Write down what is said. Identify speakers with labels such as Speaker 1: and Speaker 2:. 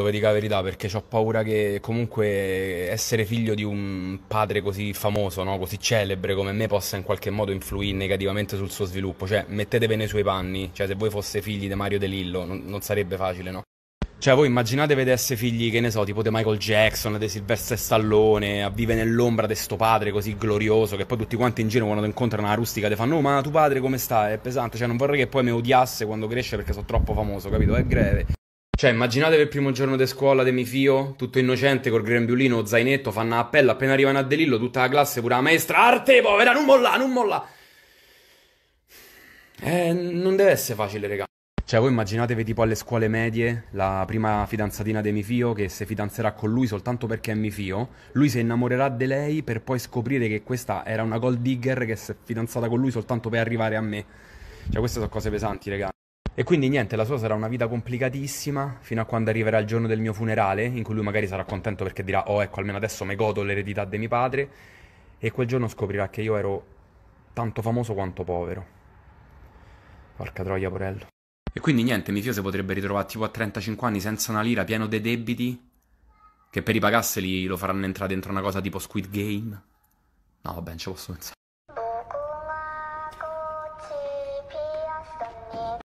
Speaker 1: Devo dire la verità perché ho paura che comunque essere figlio di un padre così famoso, no? così celebre come me possa in qualche modo influire negativamente sul suo sviluppo. Cioè, mettetevi nei suoi panni, cioè se voi foste figli di Mario De Lillo non, non sarebbe facile, no? Cioè, voi immaginatevi di essere figli, che ne so, tipo di Michael Jackson, di Sylvester Stallone, a vive nell'ombra di sto padre così glorioso che poi tutti quanti in giro quando incontrano una rustica ti fanno "Oh, ma tuo padre come sta? È pesante, cioè non vorrei che poi mi odiasse quando cresce perché sono troppo famoso, capito? È greve". Cioè, immaginate il primo giorno di scuola di mio figlio, tutto innocente, col grembiulino, zainetto, fanno appello, appena arrivano a Delillo, tutta la classe pure la maestra, arte, povera, non molla, non molla. Eh, non deve essere facile, raga. Cioè, voi immaginatevi tipo alle scuole medie, la prima fidanzatina di mio figlio, che si fidanzerà con lui soltanto perché è mio figlio, lui si innamorerà di lei per poi scoprire che questa era una gold digger che si è fidanzata con lui soltanto per arrivare a me. Cioè, queste sono cose pesanti, raga. E quindi niente, la sua sarà una vita complicatissima fino a quando arriverà il giorno del mio funerale, in cui lui magari sarà contento perché dirà "Oh, ecco, almeno adesso mi godo l'eredità di mio padre" e quel giorno scoprirà che io ero tanto famoso quanto povero. Porca troia, porello. E quindi niente, mio zio si potrebbe ritrovare tipo a 35 anni senza una lira, pieno dei debiti, che per ripagarseli lo faranno entrare dentro una cosa tipo Squid Game. No, vabbè, non ci posso pensare.